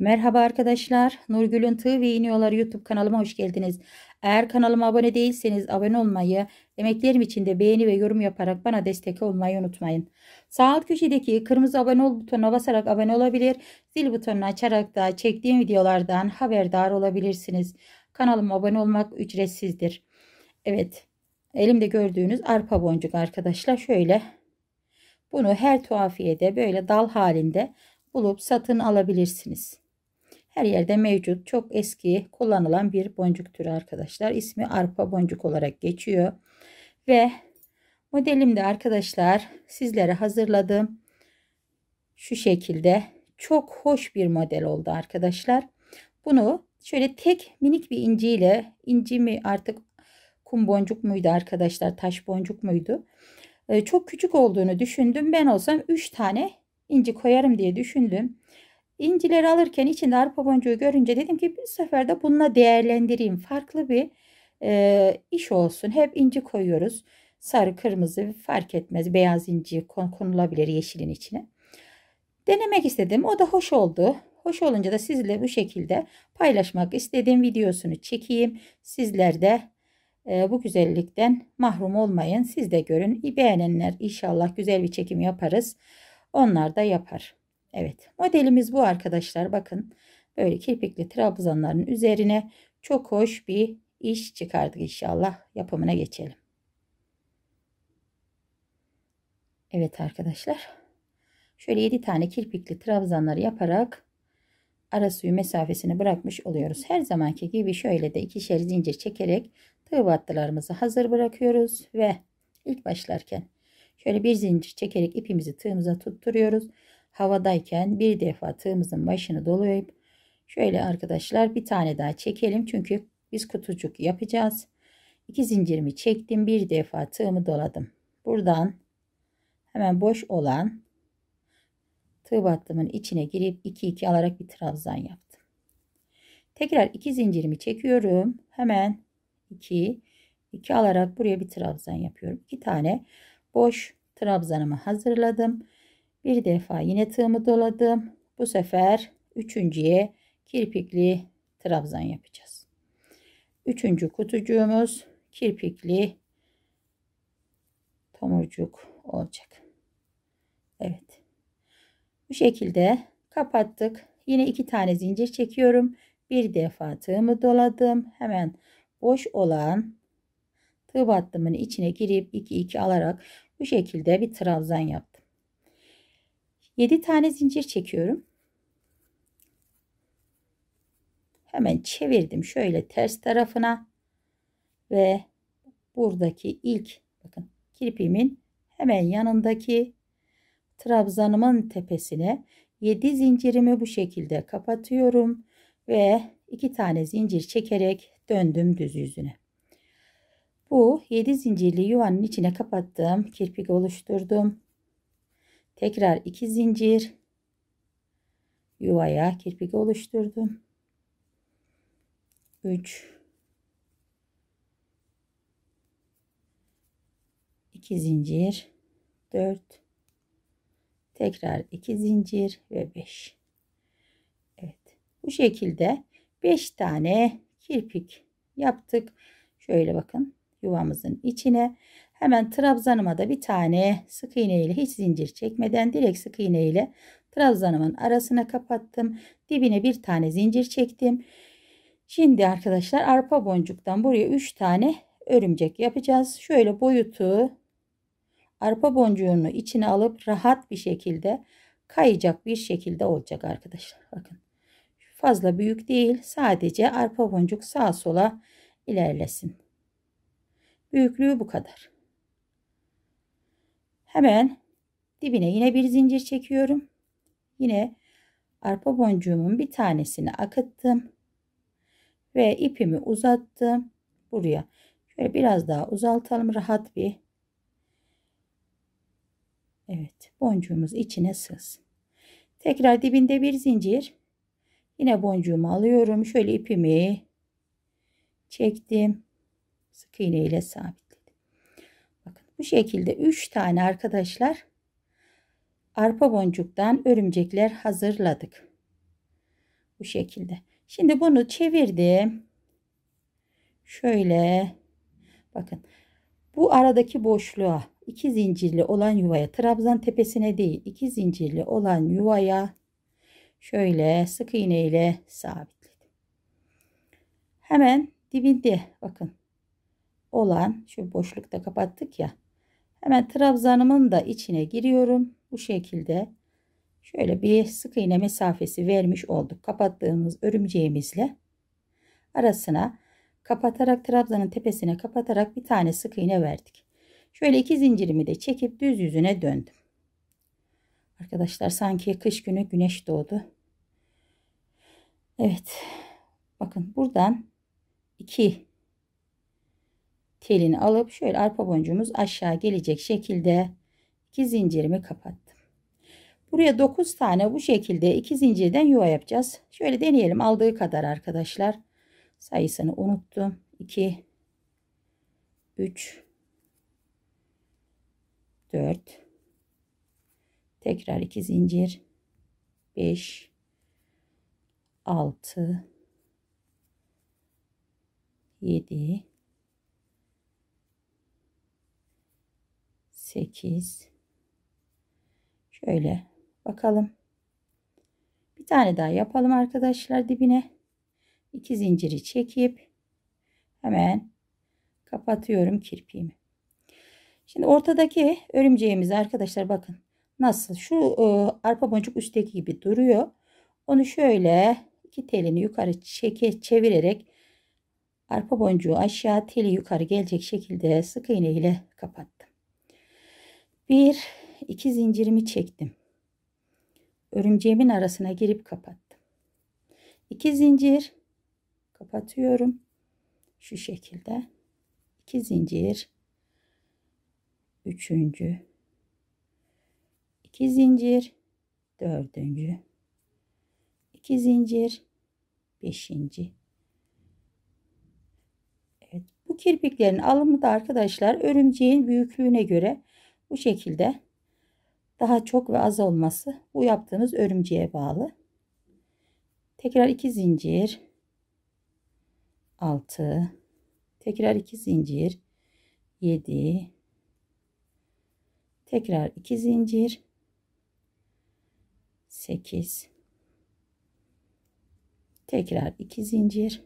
Merhaba arkadaşlar. Nurgül'ün Tığ ve İğniyorlar YouTube kanalıma hoş geldiniz. Eğer kanalıma abone değilseniz abone olmayı, emeklerim için de beğeni ve yorum yaparak bana destek olmayı unutmayın. Sağ alt köşedeki kırmızı abone ol butonuna basarak abone olabilir, zil butonunu açarak da çektiğim videolardan haberdar olabilirsiniz. Kanalıma abone olmak ücretsizdir. Evet, elimde gördüğünüz arpa boncuk arkadaşlar şöyle. Bunu her tuhafiyede böyle dal halinde bulup satın alabilirsiniz. Her yerde mevcut çok eski kullanılan bir boncuk türü arkadaşlar. İsmi arpa boncuk olarak geçiyor. Ve modelimde arkadaşlar sizlere hazırladım. Şu şekilde çok hoş bir model oldu arkadaşlar. Bunu şöyle tek minik bir inciyle inci mi artık kum boncuk muydu arkadaşlar taş boncuk muydu? Ee, çok küçük olduğunu düşündüm. Ben olsam 3 tane inci koyarım diye düşündüm. İncileri alırken içinde arpa boncuğu görünce dedim ki bir seferde de bununla değerlendireyim. Farklı bir e, iş olsun. Hep inci koyuyoruz. Sarı, kırmızı fark etmez. Beyaz inci konulabilir yeşilin içine. Denemek istedim. O da hoş oldu. Hoş olunca da sizle bu şekilde paylaşmak istediğim videosunu çekeyim. Sizler de e, bu güzellikten mahrum olmayın. Siz de görün. Beğenenler inşallah güzel bir çekim yaparız. Onlar da yapar. Evet modelimiz bu arkadaşlar. Bakın böyle kirpikli trabzanların üzerine çok hoş bir iş çıkardık inşallah. Yapımına geçelim. Evet arkadaşlar. Şöyle 7 tane kirpikli trabzanları yaparak ara suyu mesafesini bırakmış oluyoruz. Her zamanki gibi şöyle de ikişer zincir çekerek tığ battılarımızı hazır bırakıyoruz ve ilk başlarken şöyle bir zincir çekerek ipimizi tığımıza tutturuyoruz havadayken bir defa tığımızın başını dolayıp şöyle arkadaşlar bir tane daha çekelim. Çünkü biz kutucuk yapacağız. İki zincirimi çektim. Bir defa tığımı doladım. Buradan hemen boş olan tığ battımın içine girip 2 2 alarak bir trabzan yaptım. Tekrar iki zincirimi çekiyorum. Hemen 2 2 alarak buraya bir trabzan yapıyorum. İki tane boş trabzanımı hazırladım. Bir defa yine tığımı doladım. Bu sefer üçüncüye kirpikli trabzan yapacağız. Üçüncü kutucuğumuz kirpikli tomurcuk olacak. Evet. Bu şekilde kapattık. Yine iki tane zincir çekiyorum. Bir defa tığımı doladım. Hemen boş olan tığ battımın içine girip 2 2 alarak bu şekilde bir trabzan yaptım. 7 tane zincir çekiyorum. Hemen çevirdim şöyle ters tarafına ve buradaki ilk bakın kirpiğimin hemen yanındaki trabzanımın tepesine 7 zincirimi bu şekilde kapatıyorum ve 2 tane zincir çekerek döndüm düz yüzüne. Bu 7 zincirli yuvanın içine kapattığım kirpik oluşturdum tekrar iki zincir yuvaya kirpik oluşturdum 3 2 zincir 4 tekrar 2 zincir ve 5 Evet bu şekilde 5 tane kirpik yaptık şöyle bakın yuvamızın içine Hemen trabzanıma da bir tane sık iğne ile hiç zincir çekmeden direkt sık iğne ile trabzanımın arasına kapattım. Dibine bir tane zincir çektim. Şimdi arkadaşlar arpa boncuktan buraya 3 tane örümcek yapacağız. Şöyle boyutu arpa boncuğunu içine alıp rahat bir şekilde kayacak bir şekilde olacak arkadaşlar. Bakın fazla büyük değil. Sadece arpa boncuk sağa sola ilerlesin. Büyüklüğü bu kadar. Hemen dibine yine bir zincir çekiyorum. Yine arpa boncuğumun bir tanesini akıttım. Ve ipimi uzattım. Buraya şöyle biraz daha uzaltalım. Rahat bir Evet boncuğumuz içine sığsın. Tekrar dibinde bir zincir. Yine boncuğumu alıyorum. Şöyle ipimi çektim. Sık iğne ile sabit. Bu şekilde 3 tane arkadaşlar arpa boncuktan örümcekler hazırladık. Bu şekilde. Şimdi bunu çevirdim. Şöyle bakın. Bu aradaki boşluğa iki zincirli olan yuvaya trabzan tepesine değil iki zincirli olan yuvaya şöyle sık iğne ile sabitledim. Hemen dibinde bakın olan şu boşlukta kapattık ya Hemen trabzanımın da içine giriyorum. Bu şekilde şöyle bir sık iğne mesafesi vermiş olduk. Kapattığımız örümceğimizle arasına kapatarak trabzanın tepesine kapatarak bir tane sık iğne verdik. Şöyle iki zincirimi de çekip düz yüzüne döndüm. Arkadaşlar sanki kış günü güneş doğdu. Evet. Bakın buradan 2 telini alıp şöyle arpa boncuğumuz aşağı gelecek şekilde iki zincirimi kapattım. Buraya 9 tane bu şekilde iki zincirden yuva yapacağız. Şöyle deneyelim aldığı kadar arkadaşlar. Sayısını unuttum. 2 3 4 tekrar 2 zincir 5 6 7 8 şöyle bakalım bir tane daha yapalım arkadaşlar dibine 2 zinciri çekip hemen kapatıyorum kirpiğimi şimdi ortadaki örümceğimiz arkadaşlar bakın nasıl şu e, arpa boncuk üstteki gibi duruyor onu şöyle iki telini yukarı çeke çevirerek arpa boncuğu aşağı teli yukarı gelecek şekilde sık iğne ile kapattım bir, iki zincirimi çektim. Örümceğimin arasına girip kapattım. İki zincir kapatıyorum. Şu şekilde. İki zincir. Üçüncü. İki zincir. Dördüncü. İki zincir. Beşinci. Evet, bu kirpiklerin alımı da arkadaşlar örümceğin büyüklüğüne göre bu şekilde daha çok ve az olması bu yaptığımız örümceğe bağlı. Tekrar 2 zincir 6 tekrar 2 zincir 7 tekrar 2 zincir 8 tekrar 2 zincir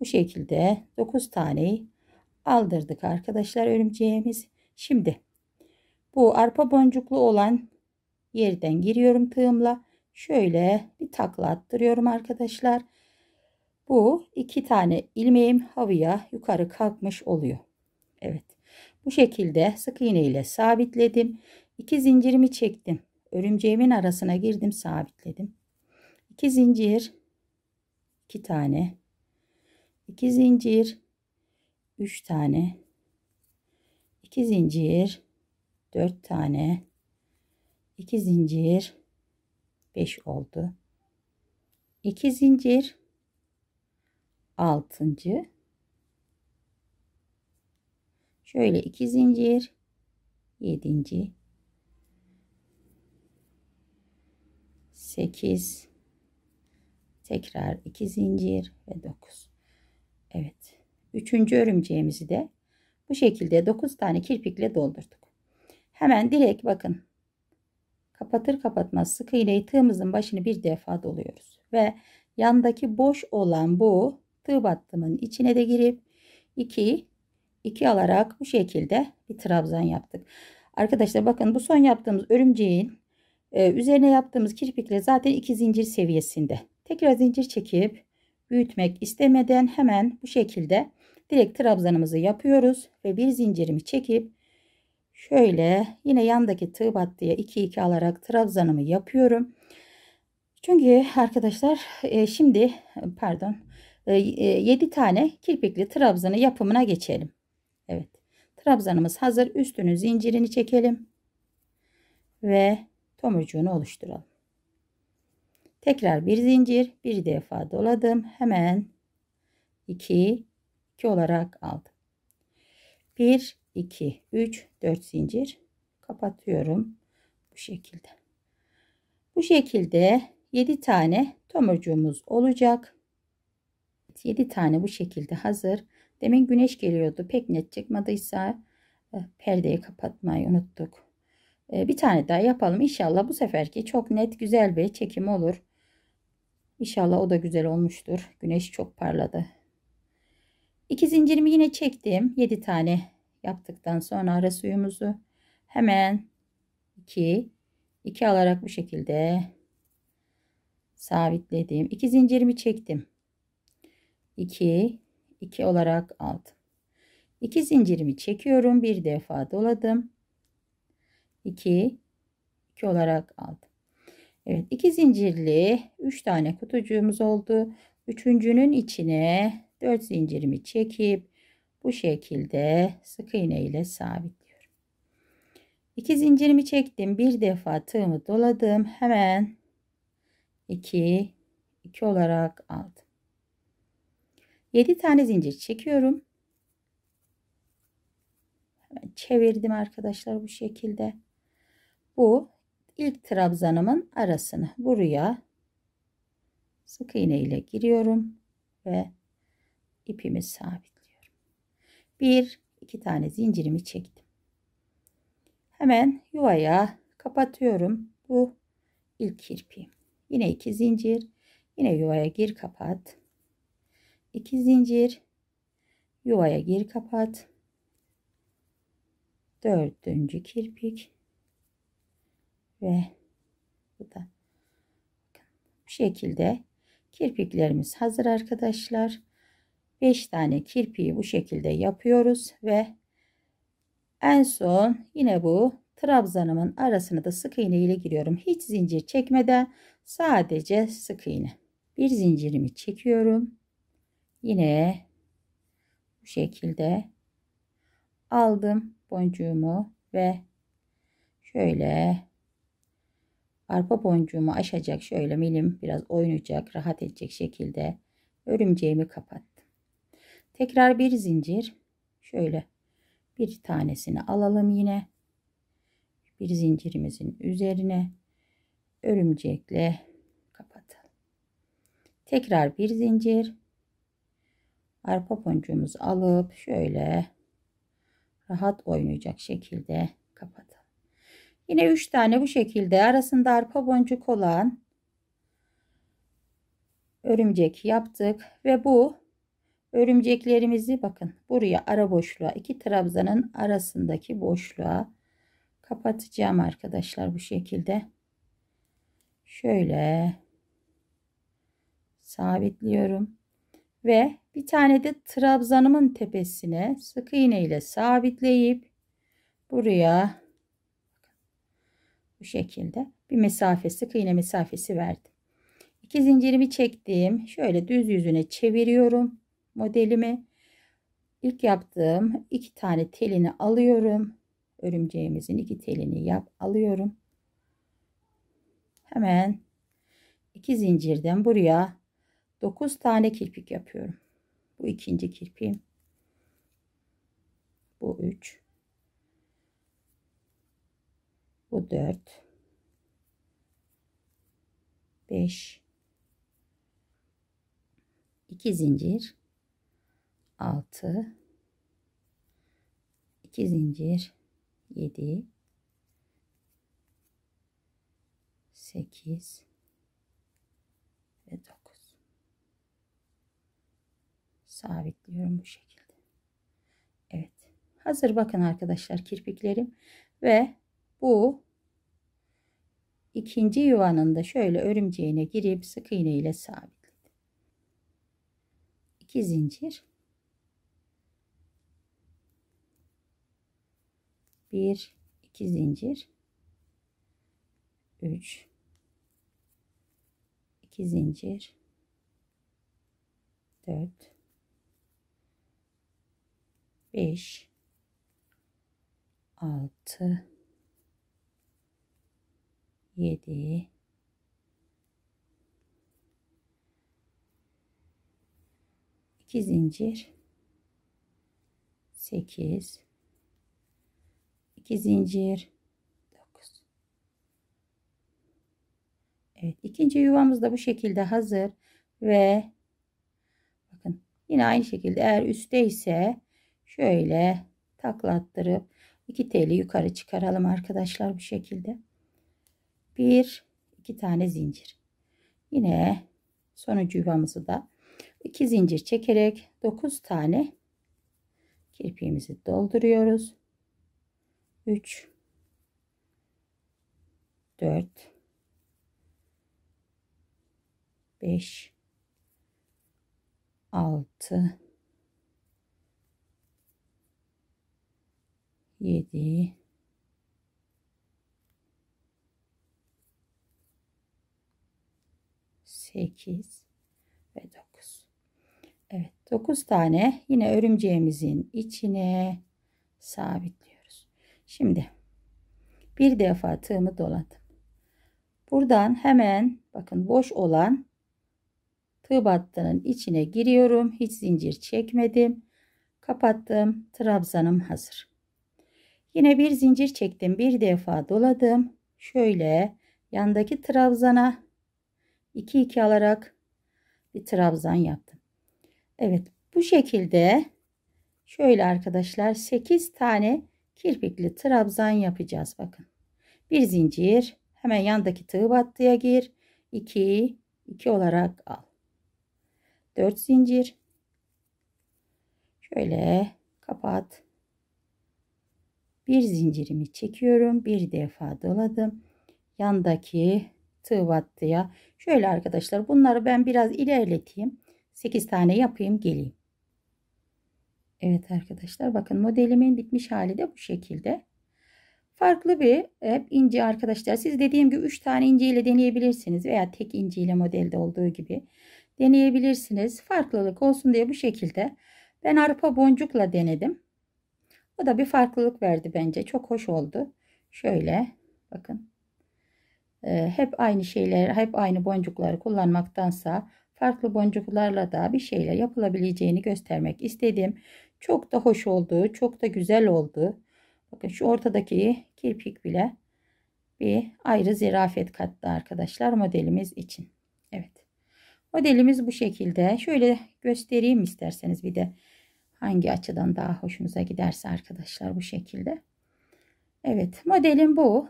bu şekilde 9 tane aldırdık arkadaşlar örümceğimiz Şimdi bu arpa boncuklu olan yerden giriyorum tığımla. Şöyle bir takla attırıyorum arkadaşlar. Bu iki tane ilmeğim havuya yukarı kalkmış oluyor. Evet. Bu şekilde sık iğne ile sabitledim. İki zincirimi çektim. Örümceğimin arasına girdim sabitledim. İki zincir. iki tane. İki zincir. üç tane. 2 zincir 4 tane 2 zincir 5 oldu 2 zincir 6. şöyle 2 zincir 7. 8 tekrar 2 zincir ve 9 Evet üçüncü örümceğimizi de bu şekilde 9 tane kirpikle doldurduk. Hemen direkt bakın. Kapatır kapatmaz sık iğneyi tığımızın başını bir defa doluyoruz. Ve yandaki boş olan bu tığ battımın içine de girip 2 2 alarak bu şekilde bir trabzan yaptık. Arkadaşlar bakın bu son yaptığımız örümceğin e, üzerine yaptığımız kirpikle zaten iki zincir seviyesinde. Tekrar zincir çekip büyütmek istemeden hemen bu şekilde direkt trabzanımızı yapıyoruz ve bir zincirimi çekip şöyle yine yandaki tığ battıya 2 2 alarak trabzanımı yapıyorum. Çünkü arkadaşlar e, şimdi pardon e, 7 e, tane kirpikli trabzanı yapımına geçelim. Evet. Trabzanımız hazır. üstünü zincirini çekelim ve tomurcuğunu oluşturalım. Tekrar bir zincir, bir defa doladım. Hemen 2 2 olarak aldım. 1 2 3 4 zincir kapatıyorum bu şekilde. Bu şekilde 7 tane tomurcuğumuz olacak. 7 tane bu şekilde hazır. Demin güneş geliyordu. Pek net çıkmadıysa e, perdeyi kapatmayı unuttuk. E, bir tane daha yapalım. İnşallah bu seferki çok net güzel bir çekim olur. İnşallah o da güzel olmuştur. Güneş çok parladı. İki zincirimi yine çektim. 7 tane yaptıktan sonra ara suyumuzu hemen 2 2 alarak bu şekilde sabitledim. 2 zincirimi çektim. 2 2 olarak aldım. 2 zincirimi çekiyorum. Bir defa doladım. 2 2 olarak aldım. Evet 2 zincirli 3 tane kutucuğumuz oldu. Üçüncünün içine 4 zincirimi çekip bu şekilde sık iğne ile sabitliyorum. 2 zincirimi çektim. Bir defa tığımı doladım. Hemen 2 2 olarak aldım. 7 tane zincir çekiyorum. Hemen çevirdim arkadaşlar bu şekilde. Bu ilk trabzanımın arasını buraya sık iğne ile giriyorum ve ipimi sabitliyorum. Bir, iki tane zincirimi çektim. Hemen yuvaya kapatıyorum. Bu ilk kirpiğim. Yine iki zincir. Yine yuvaya gir kapat. İki zincir. Yuvaya gir kapat. Dördüncü kirpik. Ve bu da bu şekilde kirpiklerimiz hazır arkadaşlar. 5 tane kirpiği bu şekilde yapıyoruz ve en son yine bu trabzanımın arasını da sık iğne ile giriyorum. Hiç zincir çekmeden sadece sık iğne. Bir zincirimi çekiyorum. Yine bu şekilde aldım boncuğumu ve şöyle arpa boncuğumu aşacak şöyle milim biraz oynayacak rahat edecek şekilde örümceğimi kapat tekrar bir zincir şöyle bir tanesini alalım yine bir zincirimizin üzerine örümcekle kapatalım tekrar bir zincir arpa boncuğumuzu alıp şöyle rahat oynayacak şekilde kapatalım yine üç tane bu şekilde arasında arpa boncuk olan örümcek yaptık ve bu Örümceklerimizi bakın buraya ara boşluğa iki trabzanın arasındaki boşluğa kapatacağım arkadaşlar bu şekilde. Şöyle sabitliyorum ve bir tane de trabzanımın tepesine sık iğne ile sabitleyip buraya bu şekilde bir mesafe sık iğne mesafesi verdim. İki zincirimi çektim. Şöyle düz yüzüne çeviriyorum modelimi. İlk yaptığım iki tane telini alıyorum. Örümceğimizin iki telini yap alıyorum. Hemen iki zincirden buraya 9 tane kirpik yapıyorum. Bu ikinci kirpiğim. Bu 3. Bu 4. 5. 2 zincir 6 2 zincir 7 8 ve 9 sabitliyorum bu şekilde Evet hazır bakın arkadaşlar kirpiklerim ve bu ikinci yuvanın da şöyle örümceğine girip sık iğne ile sabitledim 2 zincir 1 2 zincir 3 2 zincir 4 5 6 7 2 zincir 8 2 zincir 9 Evet ikinci yuvamız da bu şekilde hazır ve bakın yine aynı şekilde eğer üstte ise şöyle takla attırıp 2 teli yukarı çıkaralım arkadaşlar bu şekilde bir iki tane zincir yine sonucu yuvamızı da 2 zincir çekerek 9 tane kirpiğimizi dolduruyoruz 3 4 5 6 7 8 ve 9. Evet 9 tane yine örümceğimizin içine sabitliyoruz. Şimdi bir defa tığımı doladım. Buradan hemen bakın boş olan tığ battının içine giriyorum. Hiç zincir çekmedim. Kapattım. Trabzanım hazır. Yine bir zincir çektim. Bir defa doladım. Şöyle yandaki trabzana 2 2 alarak bir trabzan yaptım. Evet bu şekilde şöyle arkadaşlar 8 tane kirpikli trabzan yapacağız bakın. Bir zincir hemen yandaki tığ battıya gir. 2 2 olarak al. 4 zincir. Şöyle kapat. Bir zincirimi çekiyorum. Bir defa doladım. Yandaki tığ battıya. Şöyle arkadaşlar bunları ben biraz ilerleteyim. 8 tane yapayım geleyim. Evet arkadaşlar bakın modelimin bitmiş hali de bu şekilde. Farklı bir hep ince arkadaşlar. Siz dediğim gibi 3 tane ince ile deneyebilirsiniz veya tek ince ile modelde olduğu gibi deneyebilirsiniz. Farklılık olsun diye bu şekilde. Ben arpa boncukla denedim. O da bir farklılık verdi bence. Çok hoş oldu. Şöyle bakın. E, hep aynı şeyler, hep aynı boncukları kullanmaktansa farklı boncuklarla da bir şeyler yapılabileceğini göstermek istedim. Çok da hoş oldu. Çok da güzel oldu. Bakın şu ortadaki kirpik bile bir ayrı zirafet kattı arkadaşlar modelimiz için. Evet. Modelimiz bu şekilde. Şöyle göstereyim isterseniz bir de hangi açıdan daha hoşunuza giderse arkadaşlar bu şekilde. Evet modelim bu.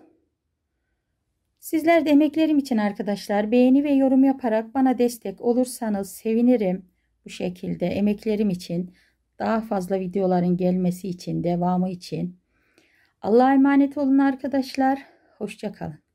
Sizler de emeklerim için arkadaşlar beğeni ve yorum yaparak bana destek olursanız sevinirim. Bu şekilde emeklerim için daha fazla videoların gelmesi için, devamı için. Allah'a emanet olun arkadaşlar. Hoşçakalın.